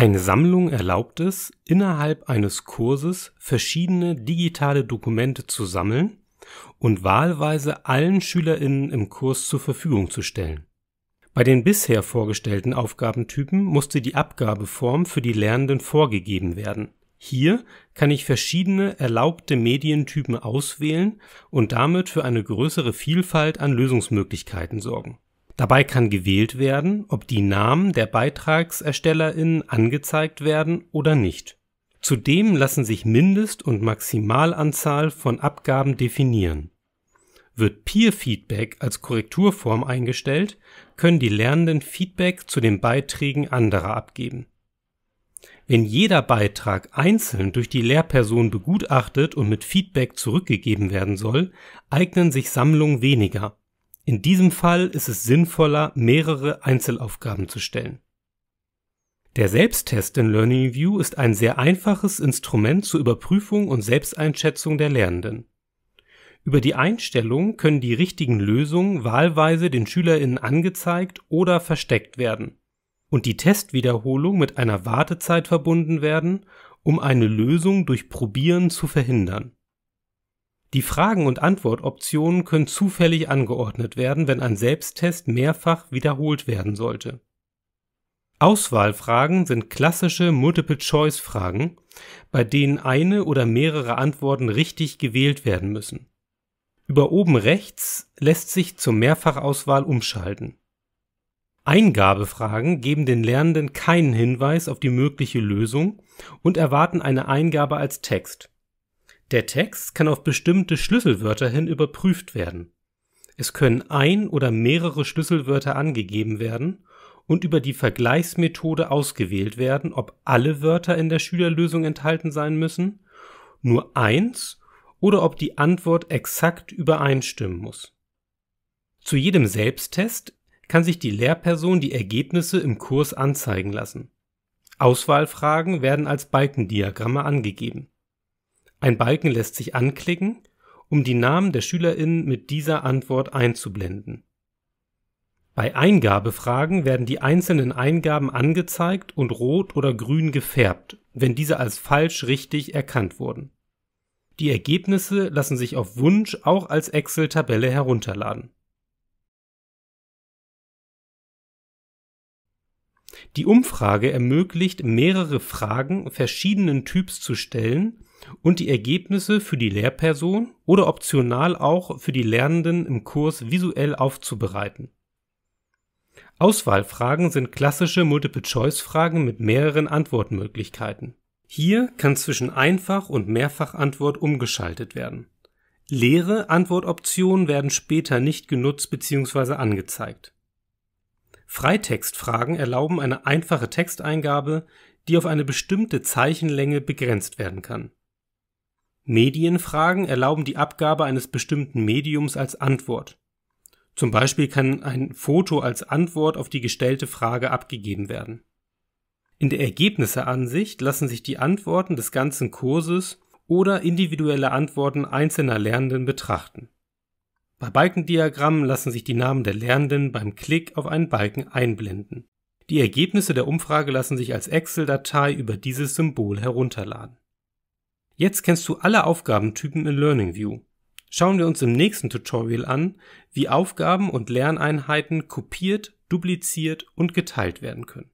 Eine Sammlung erlaubt es, innerhalb eines Kurses verschiedene digitale Dokumente zu sammeln und wahlweise allen Schülerinnen im Kurs zur Verfügung zu stellen. Bei den bisher vorgestellten Aufgabentypen musste die Abgabeform für die Lernenden vorgegeben werden. Hier kann ich verschiedene erlaubte Medientypen auswählen und damit für eine größere Vielfalt an Lösungsmöglichkeiten sorgen Dabei kann gewählt werden, ob die Namen der BeitragserstellerInnen angezeigt werden oder nicht. Zudem lassen sich Mindest- und Maximalanzahl von Abgaben definieren. Wird Peer Feedback als Korrekturform eingestellt, können die Lernenden Feedback zu den Beiträgen anderer abgeben. Wenn jeder Beitrag einzeln durch die Lehrperson begutachtet und mit Feedback zurückgegeben werden soll, eignen sich Sammlungen weniger in diesem Fall ist es sinnvoller, mehrere Einzelaufgaben zu stellen. Der Selbsttest in Learning Review ist ein sehr einfaches Instrument zur Überprüfung und Selbsteinschätzung der Lernenden. Über die Einstellung können die richtigen Lösungen wahlweise den SchülerInnen angezeigt oder versteckt werden und die Testwiederholung mit einer Wartezeit verbunden werden, um eine Lösung durch Probieren zu verhindern. Die Fragen- und Antwortoptionen können zufällig angeordnet werden, wenn ein Selbsttest mehrfach wiederholt werden sollte. Auswahlfragen sind klassische Multiple-Choice-Fragen, bei denen eine oder mehrere Antworten richtig gewählt werden müssen. Über oben rechts lässt sich zur Mehrfachauswahl umschalten. Eingabefragen geben den Lernenden keinen Hinweis auf die mögliche Lösung und erwarten eine Eingabe als Text der Text kann auf bestimmte Schlüsselwörter hin überprüft werden. Es können ein oder mehrere Schlüsselwörter angegeben werden und über die Vergleichsmethode ausgewählt werden, ob alle Wörter in der Schülerlösung enthalten sein müssen, nur eins oder ob die Antwort exakt übereinstimmen muss. Zu jedem Selbsttest kann sich die Lehrperson die Ergebnisse im Kurs anzeigen lassen. Auswahlfragen werden als Balkendiagramme angegeben. Ein Balken lässt sich anklicken, um die Namen der SchülerInnen mit dieser Antwort einzublenden. Bei Eingabefragen werden die einzelnen Eingaben angezeigt und rot oder grün gefärbt, wenn diese als falsch richtig erkannt wurden. Die Ergebnisse lassen sich auf Wunsch auch als Excel-Tabelle herunterladen. Die Umfrage ermöglicht, mehrere Fragen verschiedenen Typs zu stellen und die Ergebnisse für die Lehrperson oder optional auch für die Lernenden im Kurs visuell aufzubereiten. Auswahlfragen sind klassische Multiple-Choice-Fragen mit mehreren Antwortmöglichkeiten. Hier kann zwischen Einfach- und Mehrfachantwort umgeschaltet werden. Leere Antwortoptionen werden später nicht genutzt bzw. angezeigt. Freitextfragen erlauben eine einfache Texteingabe, die auf eine bestimmte Zeichenlänge begrenzt werden kann. Medienfragen erlauben die Abgabe eines bestimmten Mediums als Antwort. Zum Beispiel kann ein Foto als Antwort auf die gestellte Frage abgegeben werden. In der Ergebnisseansicht lassen sich die Antworten des ganzen Kurses oder individuelle Antworten einzelner Lernenden betrachten. Bei Balkendiagrammen lassen sich die Namen der Lernenden beim Klick auf einen Balken einblenden. Die Ergebnisse der Umfrage lassen sich als Excel-Datei über dieses Symbol herunterladen. Jetzt kennst du alle Aufgabentypen in LearningView. Schauen wir uns im nächsten Tutorial an, wie Aufgaben und Lerneinheiten kopiert, dupliziert und geteilt werden können.